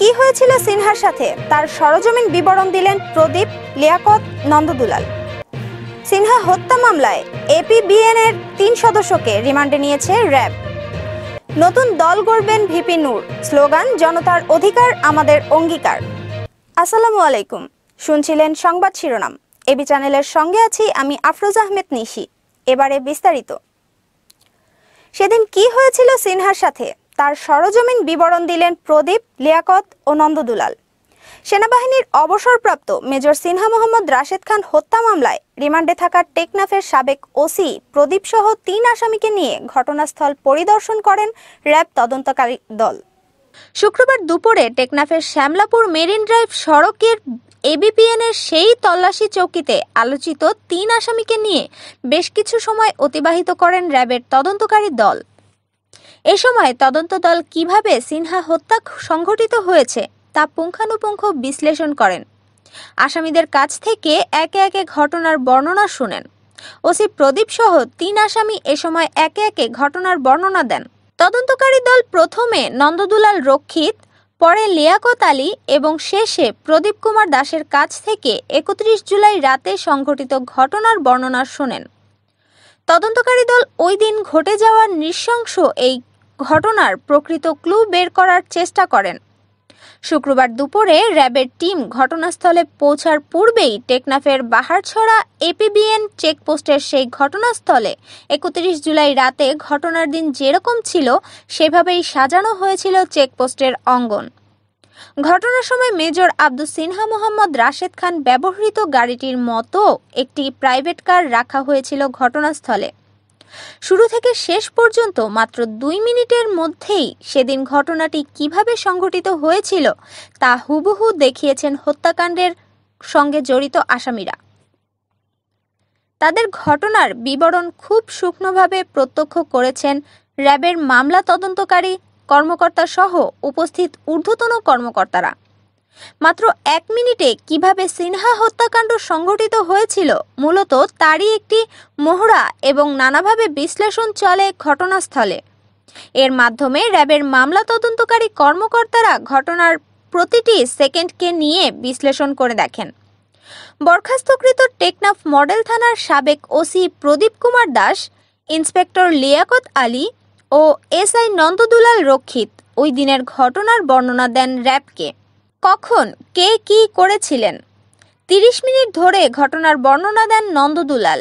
কি হয়েছিল সিনহার সাথে তার সরজমিন বিবরণ দিলেন প্রদীপ লিয়াকত নন্দদুলাল সিনহা হত্যা মামলায় এপিবিএন এর তিন সদস্যকে রিমান্ডে নিয়েছে র্যাব নতুন দল গড়বেন ভিপি নূর স্লোগান জনতার অধিকার আমাদের অঙ্গীকার আসসালামু আলাইকুম শুনছিলেন সংবাদ শিরোনাম এবি চ্যানেলের সঙ্গে আছি আমি আফরোজ আহমেদ নিশি এবারে বিস্তারিত সেদিন কি হয়েছিল সিনহার সাথে তার সরজমিন বিবরণ দিলেন প্রদীপ লিয়াকত ও নন্দদুলাল সেনাবাহিনীর অবসরপ্রাপ্ত মেজর সিনহা মোহাম্মদ রাশেদ খান হত্যা মামলায় রিমান্ডে থাকা টেকনাফের সাবেক ওসি প্রদীপ সহ তিন আসামিকে নিয়ে ঘটনাস্থল পরিদর্শন করেন র্যাব তদন্তকারী দল শুক্রবার দুপুরে টেকনাফের শ্যামলাপুর মেরিন ড্রাইভ সড়কের এবিপিএন এর সেই তল্লাশি চৌকিতে আলোচিত তিন আসামিকে নিয়ে বেশ কিছু সময় অতিবাহিত করেন র্যাবের তদন্তকারী দল এ সময় তদন্ত দল কিভাবে সিনহা হত্যা সংঘটিত হয়েছে তা পুঙ্খানুপুঙ্খ বিশ্লেষণ করেন আসামিদের কাছ থেকে একে একে ঘটনার বর্ণনা শুনেন ওসি প্রদীপ সহ তিন আসামি এ সময় একে একে ঘটনার বর্ণনা দেন তদন্তকারী দল প্রথমে নন্দদুলাল রক্ষিত পরে লিয়াকত আলী এবং শেষে প্রদীপ কুমার দাসের কাছ থেকে একত্রিশ জুলাই রাতে সংঘটিত ঘটনার বর্ণনা শোনেন তদন্তকারী দল ওই দিন ঘটে যাওয়া নৃশংস এই ঘটনার প্রকৃত ক্লু বের করার চেষ্টা করেন শুক্রবার দুপুরে র্যাবের টিম ঘটনাস্থলে পৌঁছার পূর্বেই টেকনাফের বাহারছড়া এপিবিএন চেকপোস্টের সেই ঘটনাস্থলে একত্রিশ জুলাই রাতে ঘটনার দিন যেরকম ছিল সেভাবেই সাজানো হয়েছিল চেকপোস্টের অঙ্গন ঘটনার সময় মেজর আব্দুল সিনহা মোহাম্মদ রাশেদ খান ব্যবহৃত গাড়িটির মতো একটি প্রাইভেট কার রাখা হয়েছিল ঘটনাস্থলে শুরু থেকে শেষ পর্যন্ত মাত্র দুই মিনিটের মধ্যেই সেদিন ঘটনাটি কিভাবে সংঘটিত হয়েছিল তা হুবহু দেখিয়েছেন হত্যাকাণ্ডের সঙ্গে জড়িত আসামিরা তাদের ঘটনার বিবরণ খুব সূক্ষ্মভাবে প্রত্যক্ষ করেছেন র্যাবের মামলা তদন্তকারী কর্মকর্তা সহ উপস্থিত ঊর্ধ্বতন কর্মকর্তারা মাত্র এক মিনিটে কিভাবে সিনহা হত্যাকাণ্ড সংঘটিত হয়েছিল মূলত তারই একটি মোহরা এবং নানাভাবে বিশ্লেষণ চলে ঘটনাস্থলে এর মাধ্যমে র্যাবের মামলা তদন্তকারী কর্মকর্তারা ঘটনার প্রতিটি সেকেন্ডকে নিয়ে বিশ্লেষণ করে দেখেন বরখাস্তকৃত টেকনাফ মডেল থানার সাবেক ওসি প্রদীপ কুমার দাস ইন্সপেক্টর লিয়াকত আলী ও এসআই নন্দদুলাল রক্ষিত ওই দিনের ঘটনার বর্ণনা দেন র্যাবকে কখন কে কি করেছিলেন তিরিশ মিনিট ধরে ঘটনার বর্ণনা দেন নন্দদুলাল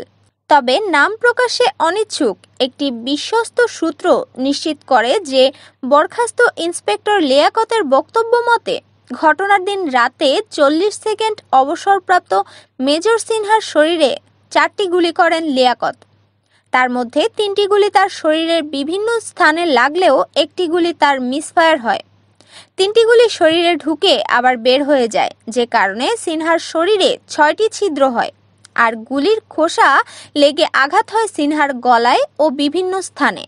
তবে নাম প্রকাশে অনিচ্ছুক একটি বিশ্বস্ত সূত্র নিশ্চিত করে যে বরখাস্ত ইন্সপেক্টর লিয়াকতের বক্তব্য মতে ঘটনার দিন রাতে চল্লিশ সেকেন্ড অবসরপ্রাপ্ত মেজর সিনহার শরীরে চারটি গুলি করেন লিয়াকত তার মধ্যে তিনটি গুলি তার শরীরের বিভিন্ন স্থানে লাগলেও একটি গুলি তার মিসফায়ার হয় তিনটি গুলি শরীরে ঢুকে আবার বের হয়ে যায় যে কারণে সিনহার শরীরে ছয়টি ছিদ্র হয় আর গুলির খোসা লেগে আঘাত হয় সিনহার গলায় ও বিভিন্ন স্থানে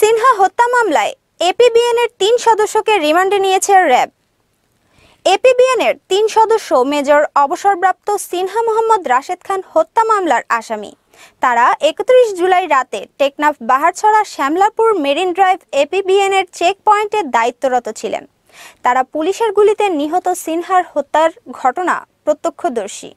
সিনহা হত্যা মামলায় এপিবিএনের তিন সদস্যকে রিমান্ডে নিয়েছে র্যাব এপিবিএনের তিন সদস্য মেজর অবসরপ্রাপ্ত সিনহা মোহাম্মদ রাশেদ খান হত্যা মামলার আসামি তারা একত্রিশ জুলাই রাতে Teknaf Baharchhara Shamlapur marine drive APBN এর চেক পয়েন্টে দায়িত্বরত ছিলেন তারা পুলিশের গুলিতে নিহত সিনহার হত্যার ঘটনা প্রত্যক্ষদর্শী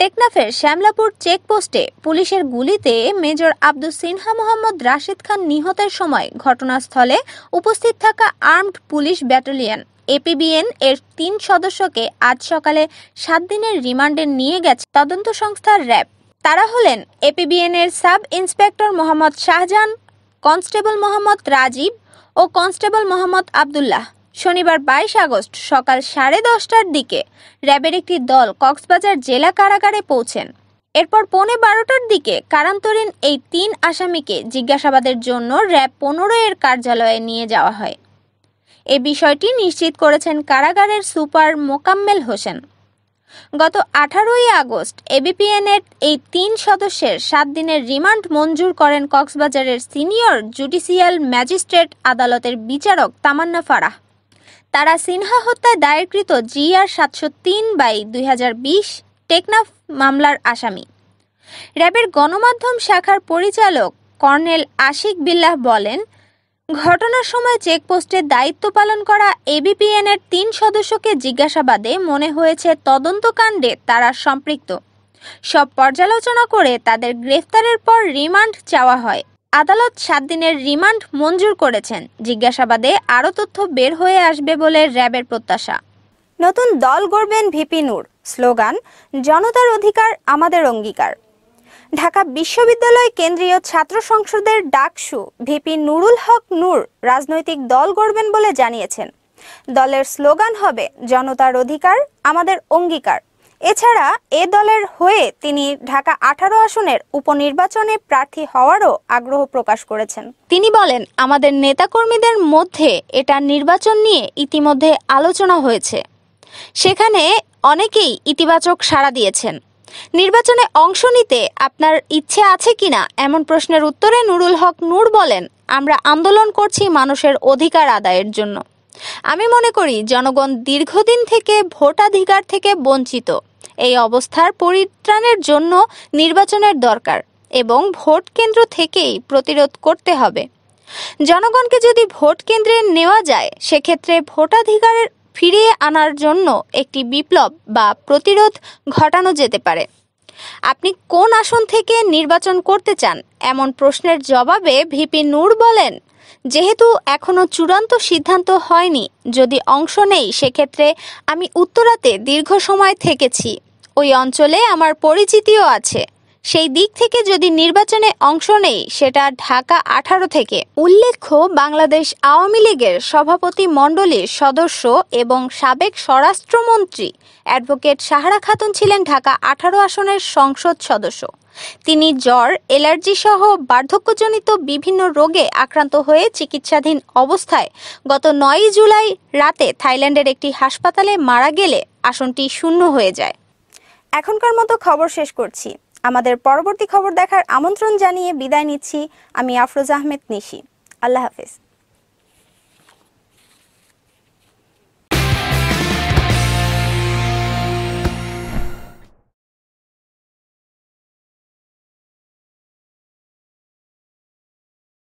টেকনাফের শ্যামলাপুর চেকপোস্টে পুলিশের গুলিতে মেজর আব্দুল সিনহা মোহাম্মদ রাশিদ খান নিহতের সময় ঘটনাস্থলে উপস্থিত থাকা আর্মড পুলিশ ব্যাটালিয়ন এপিবিএন এর তিন সদস্যকে আজ সকালে সাত দিনের রিমান্ডে নিয়ে গেছে তদন্ত সংস্থা র্যাব তারা হলেন এপিবিএনের sub inspector Mohammad Shahjahan constable Mohammad Rajib ও কনস্টেবল মোহাম্মদ আবদুল্লাহ শনিবার বাইশ আগস্ট সকাল সাড়ে দশটার দিকে র্যাবের একটি দল কক্সবাজার জেলা কারাগারে পৌঁছেন এরপর পৌনে বারোটার দিকে কারান্তরীণ এই তিন আসামিকে জিজ্ঞাসাবাদের জন্য র্যাব পনেরো এর কার্যালয়ে নিয়ে যাওয়া হয় এ বিষয়টি নিশ্চিত করেছেন কারাগারের সুপার মোকাম্মেল হোসেন গত আঠারোই আগস্ট এবিপিএনের এই তিন সদস্যের সাত দিনের রিমান্ড মঞ্জুর করেন কক্সবাজারের সিনিয়র জুডিশিয়াল ম্যাজিস্ট্রেট আদালতের বিচারক তামান্না ফারাহ তারা সিনহা হত্যায় দায়েরকৃত জিআর সাতশো তিন বাই দুই টেকনাফ মামলার আসামি র্যাবের গণমাধ্যম শাখার পরিচালক কর্নেল আশিক বিল্লাহ বলেন ঘটনার সময় চেকপোস্টে দায়িত্ব পালন করা এবিপিএন এর তিন সদস্যকে জিজ্ঞাসাবাদে মনে হয়েছে তদন্তকাণ্ডে তারা সম্পৃক্ত সব পর্যালোচনা করে তাদের গ্রেফতারের পর রিমান্ড চাওয়া হয় আদালত সাত দিনের রিমান্ড মঞ্জুর করেছেন জিজ্ঞাসাবাদে আরও তথ্য বের হয়ে আসবে বলে র্যাবের প্রত্যাশা নতুন দল গড়বেন ভিপি নূর স্লোগান জনতার অধিকার আমাদের অঙ্গীকার ঢাকা বিশ্ববিদ্যালয় কেন্দ্রীয় ছাত্র সংসদের ডাকসু ভিপি নুরুল হক নূর রাজনৈতিক দল গড়বেন বলে জানিয়েছেন দলের স্লোগান হবে জনতার অধিকার আমাদের অঙ্গীকার এছাড়া এ দলের হয়ে তিনি ঢাকা আঠারো আসনের উপনির্বাচনে প্রার্থী হওয়ারও আগ্রহ প্রকাশ করেছেন তিনি বলেন আমাদের নেতাকর্মীদের মধ্যে এটা নির্বাচন নিয়ে ইতিমধ্যে আলোচনা হয়েছে সেখানে অনেকেই ইতিবাচক সাড়া দিয়েছেন নির্বাচনে অংশ নিতে আপনার ইচ্ছে আছে কিনা এমন প্রশ্নের উত্তরে নুরুল হক নূর বলেন আমরা আন্দোলন করছি মানুষের অধিকার আদায়ের জন্য আমি মনে করি জনগণ দীর্ঘদিন থেকে ভোটাধিকার থেকে বঞ্চিত এই অবস্থার পরিত্রাণের জন্য নির্বাচনের দরকার এবং ভোট কেন্দ্র থেকেই প্রতিরোধ করতে হবে জনগণকে যদি ভোট কেন্দ্রে নেওয়া যায় সেক্ষেত্রে ভোটাধিকারের ফিরিয়ে আনার জন্য একটি বিপ্লব বা প্রতিরোধ ঘটানো যেতে পারে আপনি কোন আসন থেকে নির্বাচন করতে চান এমন প্রশ্নের জবাবে ভিপি নূর বলেন যেহেতু এখনও চূড়ান্ত সিদ্ধান্ত হয়নি যদি অংশ নেই সেক্ষেত্রে আমি উত্তরাতে দীর্ঘ সময় থেকেছি ওই অঞ্চলে আমার পরিচিতিও আছে সেই দিক থেকে যদি নির্বাচনে অংশ নেই সেটা ঢাকা আঠারো থেকে উল্লেখ্য বাংলাদেশ আওয়ামী লীগের সভাপতি মণ্ডলীর সদস্য এবং সাবেক স্বরাষ্ট্রমন্ত্রী অ্যাডভোকেট সাহারা খাতুন ছিলেন ঢাকা আঠারো আসনের সংসদ সদস্য তিনি জ্বর এলার্জি সহ বার্ধক্যজনিত বিভিন্ন রোগে আক্রান্ত হয়ে চিকিৎসাধীন অবস্থায় গত নয় জুলাই রাতে থাইল্যান্ডের একটি হাসপাতালে মারা গেলে আসনটি শূন্য হয়ে যায় এখনকার মতো খবর শেষ করছি আমাদের পরবর্তী খবর দেখার আমন্ত্রণ জানিয়ে বিদায় নিচ্ছি আমি আফরোজ আহমেদ নিশি আল্লাহ হাফিজ